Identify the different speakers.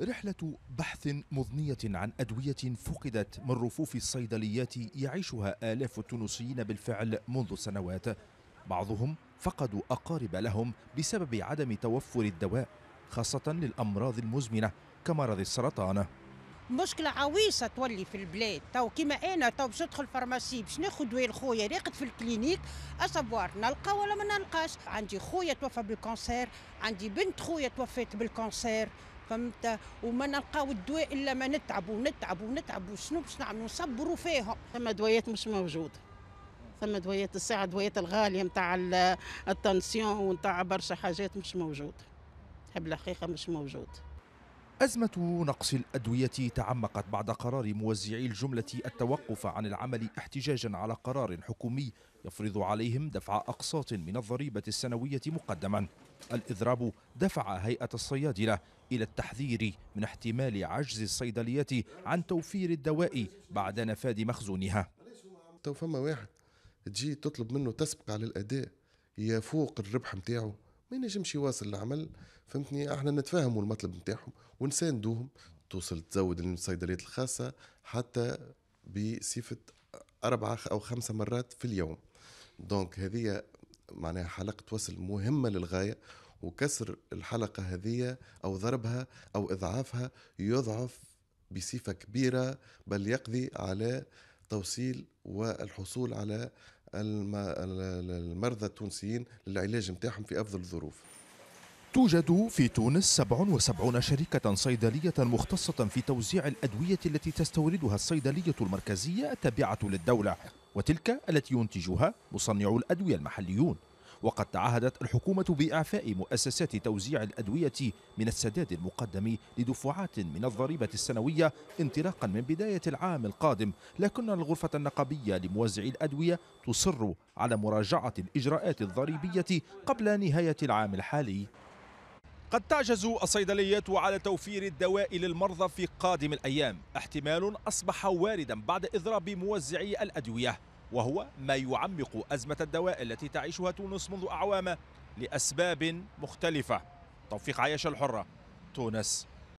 Speaker 1: رحلة بحث مضنية عن أدوية فقدت من رفوف الصيدليات يعيشها آلاف التونسيين بالفعل منذ سنوات بعضهم فقدوا أقارب لهم بسبب عدم توفر الدواء خاصة للأمراض المزمنة كمرض السرطان
Speaker 2: مشكلة عويصة تولي في البلاد تو كيما أنا تو باش ندخل فارماسي باش ناخذ دواء لخويا راقد في الكلينيك أصبوار نلقى ولا ما نلقاش عندي خويا توفى بالكونسير عندي بنت خويا توفيت بالكونسير فهمت وما نلقاو الدواء الا ما نتعب ونتعب ونتعب وشنو باش نعملوا نصبروا فيهم ثم دويات مش موجوده ثم دويات الساعه دويات الغاليه نتاع التنسيون ونتاع برشا حاجات مش موجوده حب الحقيقه مش موجوده
Speaker 1: أزمة نقص الأدوية تعمقت بعد قرار موزعي الجملة التوقف عن العمل احتجاجا على قرار حكومي يفرض عليهم دفع أقساط من الضريبة السنوية مقدما الإضراب دفع هيئة الصيادلة إلى التحذير من احتمال عجز الصيدليات عن توفير الدواء بعد نفاد مخزونها
Speaker 3: تو فما واحد تجي تطلب منه تسبق على الأداء يفوق الربح متاعه ما ينجمش يواصل العمل فهمتني احنا نتفاهموا المطلب نتاعهم ونساندوهم توصل تزود الصيدليات الخاصه حتى بصفه أربعة أو خمسة مرات في اليوم دونك هذه معناها حلقة وصل مهمة للغاية وكسر الحلقة هذه أو ضربها أو إضعافها يضعف بصفة كبيرة بل يقضي على توصيل والحصول على المرضى التونسيين للعلاج نتاعهم في افضل الظروف
Speaker 1: توجد في تونس 77 شركة صيدلية مختصة في توزيع الأدوية التي تستوردها الصيدلية المركزية التابعة للدولة وتلك التي ينتجها مصنعو الأدوية المحليون وقد تعهدت الحكومة بإعفاء مؤسسات توزيع الأدوية من السداد المقدم لدفعات من الضريبة السنوية انطلاقا من بداية العام القادم لكن الغرفة النقابية لموزعي الأدوية تصر على مراجعة الإجراءات الضريبية قبل نهاية العام الحالي قد تعجز الصيدليات على توفير الدواء للمرضى في قادم الأيام احتمال أصبح واردا بعد إضراب موزعي الأدوية وهو ما يعمق أزمة الدواء التي تعيشها تونس منذ أعوام لأسباب مختلفة توفيق عيش الحرة تونس